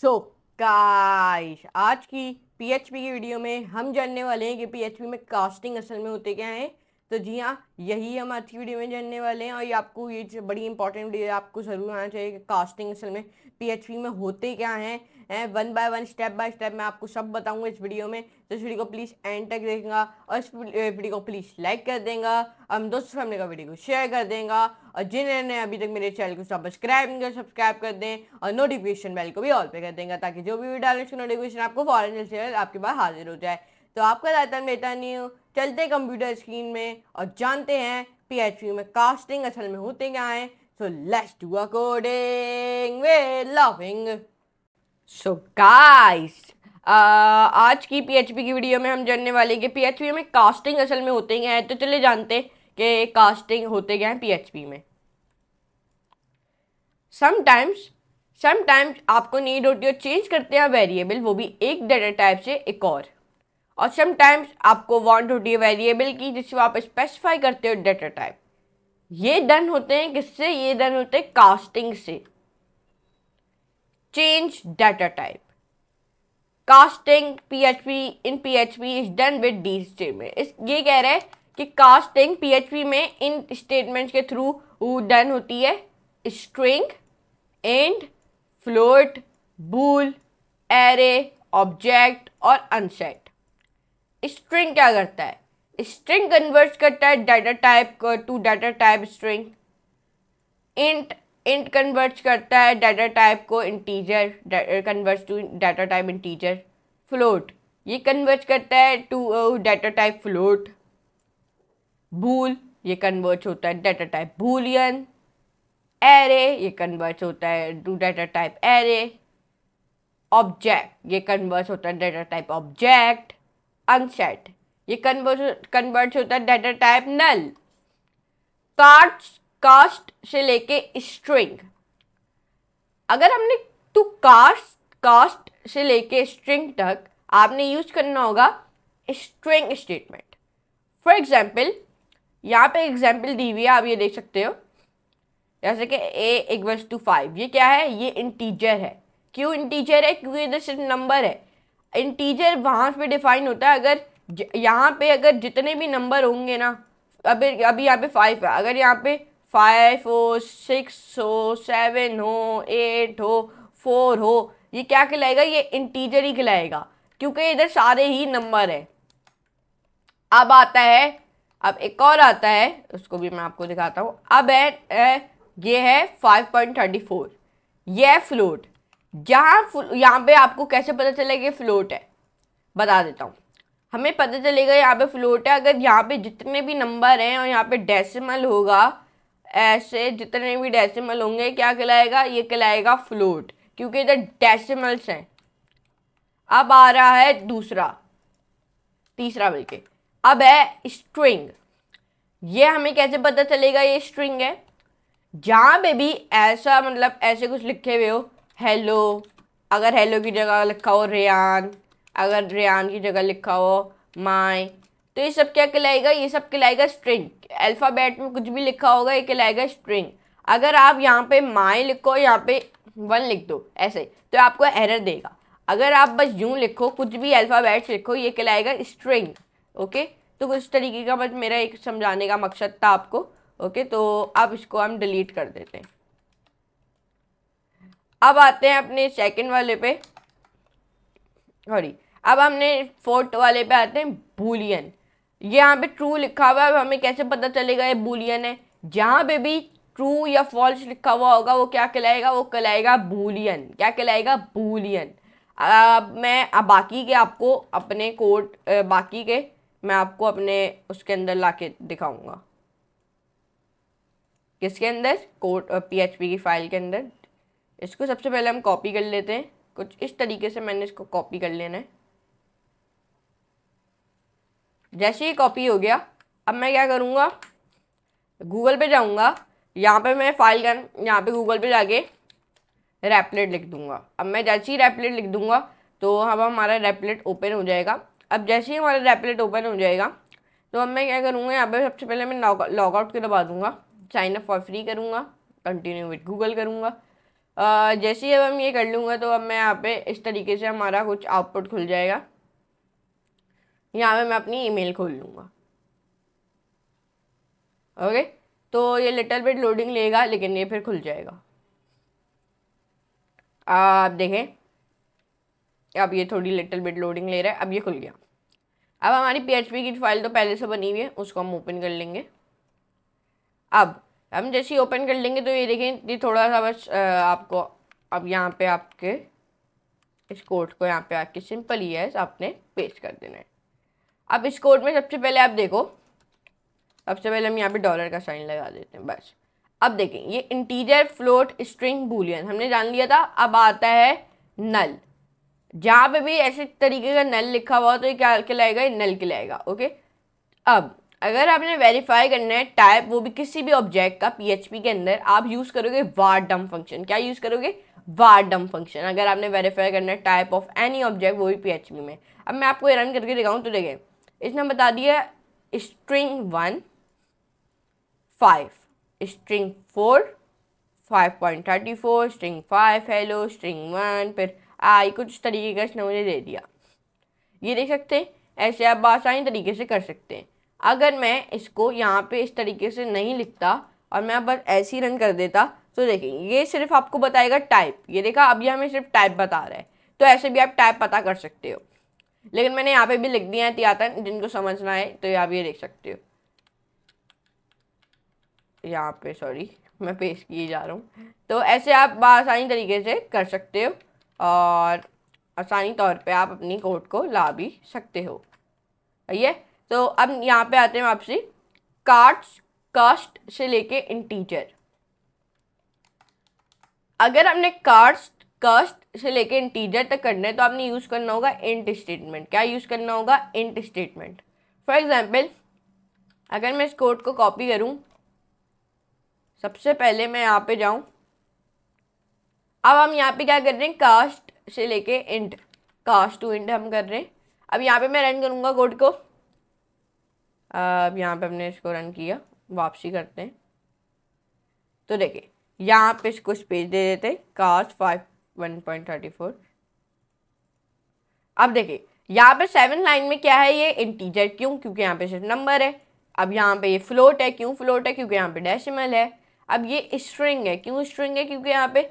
सो काश आज की पीएचपी की वीडियो में हम जानने वाले हैं कि पीएचपी में कास्टिंग असल में होते क्या हैं तो जी हाँ यही हम आज की वीडियो में जानने वाले हैं और ये आपको ये बड़ी इंपॉर्टेंट वीडियो आपको जरूर आना चाहिए कि कास्टिंग असल में पी में होते क्या हैं one by one step by step मैं आपको सब बताऊंगा इस वीडियो में तो इस वीडियो को प्लीज़ एंड तक देखेंगे और इस वीडियो को प्लीज़ लाइक कर देंगे हम दोस्तों फैमिली का वीडियो को शेयर कर देंगे और जिन्होंने अभी तक मेरे चैनल को सब्सक्राइब नहीं कर सब्सक्राइब कर दें और नोटिफिकेशन बेल को भी ऑल पे कर देंगे ताकि जो भी वीडियो डाले उसकी नोटिफिकेशन आपको फॉरन आपके पास हाजिर हो जाए तो आपका बेहतर मेटा न्यू चलते कंप्यूटर स्क्रीन में और जानते हैं पीएचपी में कास्टिंग असल में होते क्या है so let's do a coding loving so guys आज की पीएचपी की वीडियो में हम जानने वाले कि पीएचपी में कास्टिंग असल में होते क्या है तो चले जानते कि कास्टिंग होते क्या है पीएचपी में समटाइम्स समटाइम्स आपको नीड होती है चेंज करते हैं वेरिएबल वो भी एक डेटा टाइप से एक और और समटाइम्स आपको वॉन्ट टू डी वेरिएबल की जिससे आप स्पेसिफाई करते हो डेटा टाइप ये डन होते हैं किससे ये डन होते हैं कास्टिंग से change data type casting PHP in P H P is done with the statement इस ये कह रहा है कि कास्टिंग पीएचपी में इन स्टेटमेंट के थ्रू वो डन होती है string and float bool array object और अनसेट स्ट्रिंग क्या करता है स्ट्रिंग कन्वर्ट करता है data type to data type string int int convert करता है डाटा टाइप को integer convert to data type integer float ये कन्वर्ट करता है to uh, data type float bool ये कन्वर्ट होता है डाटा टाइप भूलियन एरे ये कन्वर्ट होता है to data type array object ये कन्वर्ट होता है डाटा टाइप ऑब्जेक्ट अनसेट ये कन्वर्ट होता है data type null cards cast से लेके स्ट्रिंग अगर हमने तो कास्ट कास्ट से लेके स्ट्रिंग तक आपने यूज करना होगा स्ट्रिंग स्टेटमेंट फॉर एग्जाम्पल यहाँ पे एग्जाम्पल दी हुई है आप ये देख सकते हो जैसे कि ए इक्वल्स टू फाइव ये क्या है ये इंटीजर है क्यों इंटीजर है क्योंकि इधर सिर्फ नंबर है इंटीजर वहाँ पे डिफाइन होता है अगर यहाँ पे अगर जितने भी नंबर होंगे ना अभी अभी यहाँ पे फाइव है अगर यहाँ पे फाइव हो सिक्स हो सेवन हो एट हो फोर हो ये क्या खिलाएगा ये इंटीजर ही खिलाएगा क्योंकि इधर सारे ही नंबर है अब आता है अब एक और आता है उसको भी मैं आपको दिखाता हूँ अब है ए, ये है फाइव पॉइंट थर्टी फोर ये फ्लोट जहाँ यहाँ पे आपको कैसे पता चलेगा ये फ्लोट है बता देता हूँ हमें पता चलेगा यहाँ पे फ्लोट है अगर यहाँ पे जितने भी नंबर हैं और यहाँ पे डेसिमल होगा ऐसे जितने भी डेसिमल होंगे क्या कहलाएगा ये कहलाएगा फ्लोट क्योंकि इधर डेसिमल्स हैं अब आ रहा है दूसरा तीसरा बल्कि अब है स्ट्रिंग ये हमें कैसे पता चलेगा ये स्ट्रिंग है जहाँ पे भी ऐसा मतलब ऐसे कुछ लिखे हुए हो हेलो अगर हेलो की जगह लिखा हो रेन अगर रेन की जगह लिखा हो माई तो ये सब क्या कहलाएगा ये सब कहलाएगा स्ट्रिंग अल्फ़ाबेट में कुछ भी लिखा होगा ये कहलाएगा स्ट्रिंग अगर आप यहाँ पे माई लिखो यहाँ पे वन लिख दो ऐसे तो आपको एरर देगा अगर आप बस यूँ लिखो कुछ भी अल्फ़ाबेट्स लिखो ये कहलाएगा स्ट्रिंग ओके तो कुछ तरीके का बस मेरा एक समझाने का मकसद था आपको ओके तो आप इसको हम डिलीट कर देते हैं अब आते हैं अपने सेकंड वाले पे सॉरी अब हमने फोर्थ वाले पे आते हैं बुलियन ये यहाँ पे ट्रू लिखा हुआ है हमें कैसे पता चलेगा ये बुलियन है जहाँ पे भी ट्रू या फॉल्स लिखा हुआ होगा वो क्या कहलाएगा वो कहलाएगा बुलियन क्या कहलाएगा बुलियन अब मैं अब बाकी के आपको अपने कोड बाकी के मैं आपको अपने उसके अंदर ला के दिखाऊँगा किसके अंदर कोड पी की फ़ाइल के अंदर इसको सबसे पहले हम कॉपी कर लेते हैं कुछ इस तरीके से मैंने इसको कॉपी कर लेना है जैसे ही कॉपी हो गया अब मैं क्या करूँगा गूगल पे जाऊँगा यहाँ पे मैं फाइल कर यहाँ पे गूगल पे जाके रैपलेट लिख दूँगा अब मैं जैसे ही रैपलेट लिख दूँगा तो अब हमारा रेपलेट ओपन हो जाएगा अब जैसे ही हमारा रैपलेट ओपन हो जाएगा तो अब मैं क्या करूँगा यहाँ पे सबसे पहले मैं लॉग आउट दबा दूँगा साइन अप फॉर फ्री करूँगा कंटिन्यू विथ गूगल करूँगा जैसे ही अब हम ये कर लूँगा तो अब मैं यहाँ पे इस तरीके से हमारा कुछ आउटपुट खुल जाएगा यहाँ पे मैं अपनी ईमेल खोल लूँगा ओके तो ये लिटल बिट लोडिंग लेगा लेकिन ये फिर खुल जाएगा आप देखें अब ये थोड़ी लिटल बिट लोडिंग ले रहा है अब ये खुल गया अब हमारी पीएचपी की फाइल तो पहले से बनी हुई है उसको हम ओपन कर लेंगे अब हम जैसे ही ओपन कर लेंगे तो ये देखें ये थोड़ा सा बस आपको अब यहाँ पे आपके इस कोड को यहाँ पे आके सिंपल ही है आपने पेस्ट कर देना है अब इस कोड में सबसे पहले आप देखो सबसे पहले हम यहाँ पे डॉलर का साइन लगा देते हैं बस अब देखें ये इंटीजर फ्लोट स्ट्रिंग बुलियन हमने जान लिया था अब आता है नल जहाँ पे भी ऐसे तरीके का नल लिखा हुआ तो ये क्या लाएगा ये नल के लाएगा ओके अब अगर आपने वेरीफाई करना है टाइप वो भी किसी भी ऑब्जेक्ट का पीएचपी के अंदर आप यूज़ करोगे वार डम फंक्शन क्या यूज़ करोगे वार डम फंक्शन अगर आपने वेरीफाई करना है टाइप ऑफ एनी ऑब्जेक्ट वो भी पीएचपी में अब मैं आपको रन करके दिखाऊँ तो देखें इसने बता दिया string one five string four five point thirty four string five hello string one फिर आई कुछ तरीके का इसने मुझे दे दिया ये देख सकते हैं ऐसे आप आसानी तरीके से कर सकते हैं अगर मैं इसको यहाँ पे इस तरीके से नहीं लिखता और मैं बस ऐसे ही रन कर देता तो देखिए ये सिर्फ आपको बताएगा टाइप ये देखा अभी हमें सिर्फ टाइप बता रहा है तो ऐसे भी आप टाइप पता कर सकते हो लेकिन मैंने यहाँ पे भी लिख दिया है तियातन जिनको समझना है तो आप ये देख सकते हो यहाँ पे सॉरी मैं पेश किए जा रहा हूँ तो ऐसे आप आसानी तरीके से कर सकते हो और आसानी तौर पे आप अपनी कोड को ला भी सकते हो आइए तो अब यहाँ पे आते हैं वापसी कार्ड्स कास्ट से लेके इंटीजर अगर हमने कास्ट कास्ट से लेके इंटीजर तक करना है तो आपने यूज़ करना होगा इंट स्टेटमेंट क्या यूज़ करना होगा इंट स्टेटमेंट फॉर एग्जांपल अगर मैं इस कोड को कॉपी करूं सबसे पहले मैं यहाँ पे जाऊं अब हम यहाँ पे क्या कर रहे हैं कास्ट से लेके इंट कास्ट टू इंट हम कर रहे हैं अब यहाँ पे मैं रन करूँगा कोड को अब यहाँ पे हमने इसको रन किया वापसी करते हैं तो देखिए यहाँ पे कुछ पेज दे देते हैं cast five one point thirty four अब देखिए यहाँ पे सेवन लाइन में क्या है ये इंटीजर क्यों क्योंकि यहाँ पे सिर्फ नंबर है अब यहाँ पे ये फ्लोट है क्यों फ्लोट है क्योंकि यहाँ पे डेसिमल है अब ये स्ट्रिंग है क्यों स्ट्रिंग है क्योंकि यहाँ पे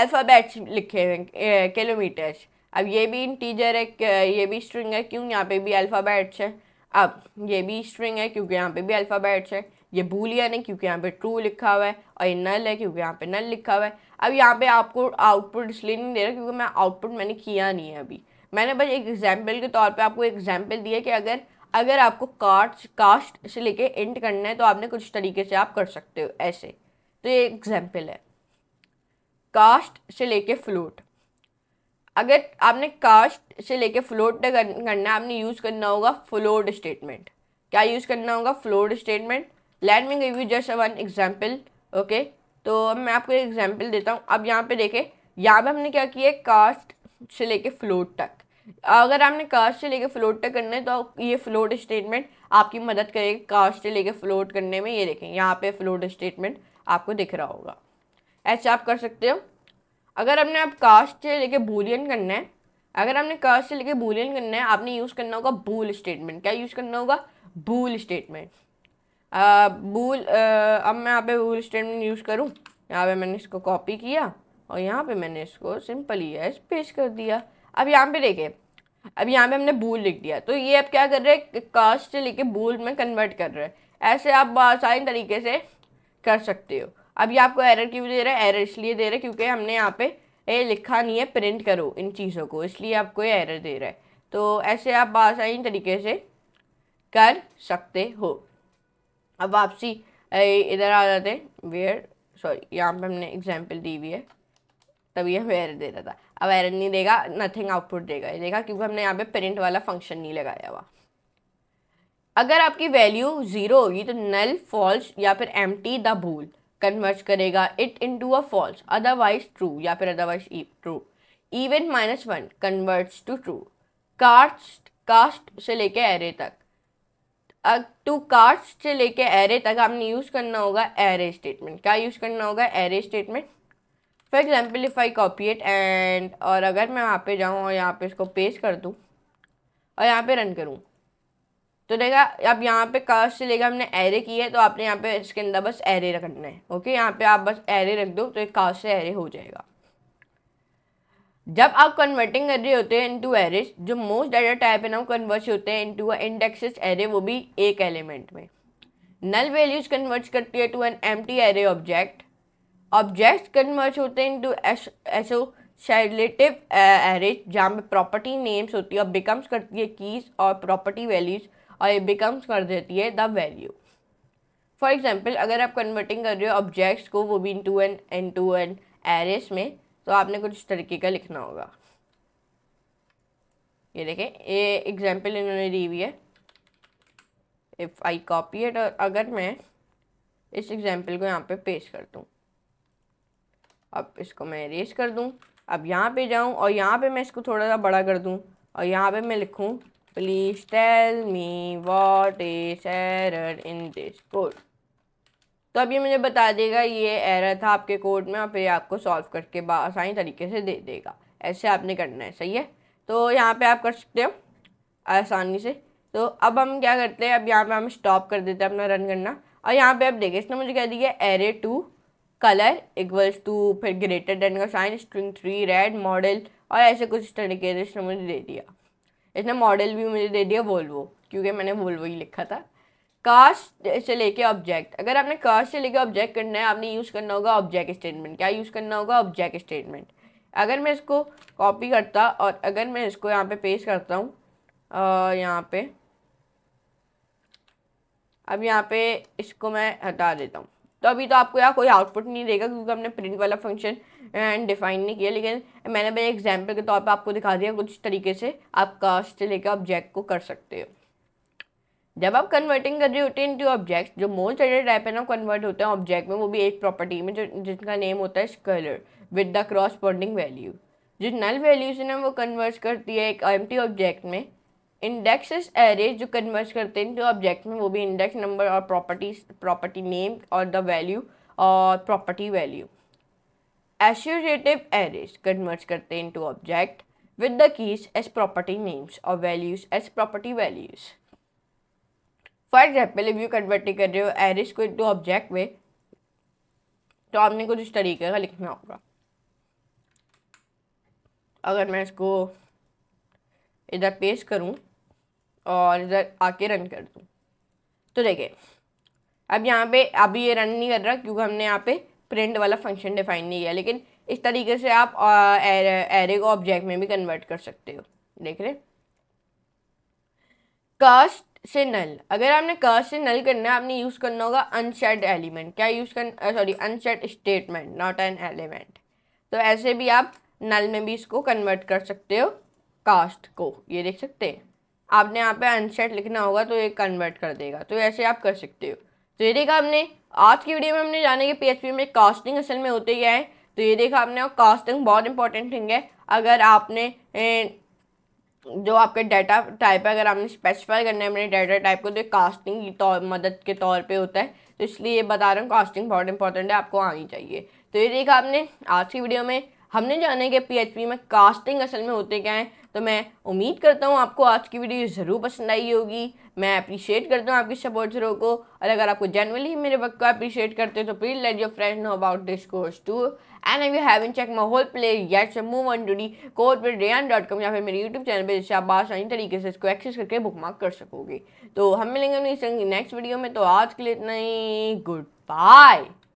अल्फ़ाबेट्स लिखे हुए हैं किलोमीटर्स अब ये भी इंटीजर है ये भी स्ट्रिंग है क्यों यहाँ पे भी अल्फ़ाबेट्स हैं अब ये भी स्ट्रिंग है क्योंकि यहाँ पे भी अल्फ़ाबेट्स है ये बूलियन है क्योंकि यहाँ पे ट्रू लिखा हुआ है और ये नल है क्योंकि यहाँ पे नल लिखा हुआ है अब यहाँ पे आपको आउटपुट इसलिए नहीं दे रहा क्योंकि मैं आउटपुट मैंने किया नहीं है अभी मैंने बस एक एग्जाम्पल के तौर पर आपको एग्जाम्पल दिया कि अगर अगर आपको कार्ड कास्ट से लेके एंड करना है तो आपने कुछ तरीके से आप कर सकते हो ऐसे तो ये एग्जाम्पल है कास्ट से लेके फ्लूट अगर आपने कास्ट से लेके फ्लोट तक करना है आपने यूज़ करना होगा फ्लोड स्टेटमेंट क्या यूज़ करना होगा फ्लोड स्टेटमेंट लैंड में गई जस्ट वन एग्ज़ाम्पल ओके तो मैं आपको एक एग्जाम्पल देता हूँ अब यहाँ पे देखें यहाँ पे हमने क्या किया है कास्ट से लेके फ्लोट तक अगर आपने कास्ट से लेके फ्लोट तक करना है तो ये फ्लोट स्टेटमेंट आपकी मदद करेगी कास्ट से लेके फ्लोट करने में ये देखें यहाँ पे फ्लोट स्टेटमेंट आपको दिख रहा होगा ऐसे आप कर सकते हो अगर हमने अब कास्ट से लेके बूलियन करना है अगर हमने कास्ट से लेके बूलियन करना है आपने यूज़ करना होगा बूल स्टेटमेंट क्या यूज़ करना होगा बूल स्टेटमेंट बूल अब मैं यहाँ पे बूल स्टेटमेंट यूज़ करूँ यहाँ पे मैंने इसको कॉपी किया और यहाँ पे मैंने इसको ही एस पेश कर दिया अब यहाँ पे देखे अब यहाँ पे हमने बूल लिख दिया तो ये अब क्या कर रहे हैं कास्ट से लेके बूल में कन्वर्ट कर रहे हैं ऐसे आप आसान तरीके से कर सकते हो अब ये आपको एरर क्यों दे रहा है एरर इसलिए दे रहा है क्योंकि हमने यहाँ पे ये लिखा नहीं है प्रिंट करो इन चीज़ों को इसलिए आपको ये एरर दे रहा है तो ऐसे आप आसानी तरीके से कर सकते हो अब वापसी इधर आ जाते हैं वेयर सॉरी यहाँ पे हमने एग्जाम्पल दी हुई है तभी हमें एरर दे रहा था अब एरर नहीं देगा नथिंग आउटपुट देगा ये देगा क्योंकि हमने यहाँ पर प्रिंट वाला फंक्शन नहीं लगाया हुआ अगर आपकी वैल्यू ज़ीरो होगी तो नल फॉल्स या फिर empty the bool convert करेगा it into a false otherwise true या फिर otherwise true even minus one converts to true cast cast से लेके एरे तक टू कास्ट से लेके एरे तक आपने यूज़ करना होगा एरे स्टेटमेंट क्या यूज़ करना होगा array statement for example if I copy it and और अगर मैं वहाँ पे जाऊँ और यहाँ पे इसको पेस्ट कर दूँ और यहाँ पे रन करूँ तो देखा अब यहाँ पे कर्स से लेकर हमने एरे की है तो आपने यहाँ पे इसके अंदर बस एरे रखना है ओके यहाँ पे आप बस एरे रख दो तो एक कर्स से एरे हो जाएगा जब आप कन्वर्टिंग कर रहे होते हैं इनटू एरेज जो मोस्ट डाटा टाइप है ना वो कन्वर्ट होते हैं इनटू इंडेक्सेस एरे वो भी एक एलिमेंट में नल वैल्यूज कन्वर्ट करती है to an empty array object object convert होते हैं इनटू एसो रिलेटिव एरेज जहाँ पे प्रॉपर्टी नेम्स होती है और बिकम्स करती है कीज और प्रॉपर्टी वैल्यूज़ और ये बिकम्स कर देती है द वैल्यू फॉर एग्जाम्पल अगर आप कन्वर्टिंग कर रहे हो ऑब्जेक्ट्स को वो भी into an an to an arrays में तो आपने कुछ इस तरीके का लिखना होगा ये देखें ये एग्जाम्पल इन्होंने दी हुई है इफ़ आई कॉपी इट और अगर मैं इस एग्जाम्पल को यहाँ पे पेश कर दूँ अब इसको मैं रेस कर दूँ अब यहाँ पे जाऊँ और यहाँ पे मैं इसको थोड़ा सा बड़ा कर दूँ और यहाँ पे मैं लिखूँ Please tell me what is error in this code. तो अब ये मुझे बता देगा ये एरर था आपके कोड में और फिर आपको सॉल्व करके आसानी तरीके से दे देगा ऐसे आपने करना है सही है तो यहाँ पे आप कर सकते हो आसानी से तो अब हम क्या करते हैं अब यहाँ पे हम स्टॉप कर देते हैं अपना रन करना और यहाँ पे आप देखें इसने मुझे कह दिया array to colour equals to फिर ग्रेटर देन का sign string three red model और ऐसे कुछ तरीके से इसने मुझे दे दिया इसने मॉडल भी मुझे दे दिया वोल्वो क्योंकि मैंने वोल्वो ही लिखा था कास्ट से लेके ऑब्जेक्ट अगर आपने कास्ट से लेके ऑब्जेक्ट करना है आपने यूज़ करना होगा ऑब्जेक्ट स्टेटमेंट क्या यूज़ करना होगा ऑब्जेक्ट स्टेटमेंट अगर मैं इसको कॉपी करता और अगर मैं इसको यहाँ पे पेश करता हूँ यहाँ पे अब यहाँ पे इसको मैं हटा देता हूँ तो अभी तो आपको यहाँ कोई आउटपुट नहीं देगा क्योंकि हमने प्रिंट वाला फंक्शन एंड डिफाइन नहीं किया लेकिन मैंने भाई एग्जाम्पल के तौर पर आपको दिखा दिया कुछ तरीके से आप कास्ट से लेकर ऑब्जेक्ट को कर सकते हो जब आप कन्वर्टिंग कर रहे होते हैं इनटू ऑब्जेक्ट जो मोस्ट एडेड टाइप है ना कन्वर्ट होते हैं ऑब्जेक्ट में वो भी एक प्रॉपर्टी में जो जिसका नेम होता है scalar with the cross bonding value जो नल वैल्यूज है ना वो कन्वर्ट करती है एक एम ऑब्जेक्ट में इंडेक्सेस एरे जो कन्वर्ट करते हैं इनटू ऑब्जेक्ट में वो भी इंडेक्स नंबर और प्रॉपर्टी प्रॉपर्टी नेम और द वैल्यू और प्रॉपर्टी वैल्यू एरेज कन्वर्ट करते हैं into object with the keys as property names और values as property values for example you converting कर रहे हो एरिस को इनटू ऑब्जेक्ट में तो आपने कुछ इस तरीके का लिखना होगा अगर मैं इसको इधर पेश करूं और इधर आके रन कर दूं तो देखिए अब यहाँ पे अभी ये रन नहीं कर रहा क्योंकि हमने यहाँ पे प्रिंट वाला फंक्शन डिफाइन नहीं किया लेकिन इस तरीके से आप एरे को ऑब्जेक्ट में भी कन्वर्ट कर सकते हो देख रहे कास्ट से नल अगर आपने कास्ट से नल करना है आपने यूज़ करना होगा अनसेट एलिमेंट क्या यूज़ करना sorry unset statement not an element तो ऐसे भी आप नल में भी इसको कन्वर्ट कर सकते हो कास्ट को ये देख सकते हैं आपने यहाँ पे अनसेट लिखना होगा तो ये कन्वर्ट कर देगा तो ऐसे आप कर सकते हो तो ये देखा हमने आज की वीडियो में हमने जाने के पी में कास्टिंग असल में होते क्या है तो ये देखा आपने और कास्टिंग बहुत इंपॉर्टेंट थिंग है अगर आपने ए, जो आपके डाटा टाइप है अगर आपने स्पेसिफाई करना है अपने डाटा टाइप को तो कास्टिंग की तौर मदद के तौर पे होता है तो इसलिए ये बता रहा हूँ कास्टिंग बहुत इंपॉर्टेंट है आपको आनी चाहिए तो ये देखा आपने आज की वीडियो में हमने जाने के पी में कास्टिंग असल में होते क्या हैं तो मैं उम्मीद करता हूँ आपको आज की वीडियो ज़रूर पसंद आई होगी मैं अप्रिशिएट करता हूँ आपके सपोर्टरों को और अगर आपको जनरली मेरे वक्त को अप्रिशिएट करते हो तो please let your friend know about this course too and I you have in check my whole playlist move on to the code पर रेन डॉट कॉम या फिर मेरे यूट्यूब चैनल पर जिससे आप आसानी तरीके से इसको एक्सेस करके बुक मार्क कर सकोगे तो हम मिलेंगे नेक्स्ट वीडियो में तो आज के लिए इतना ही गुड बाय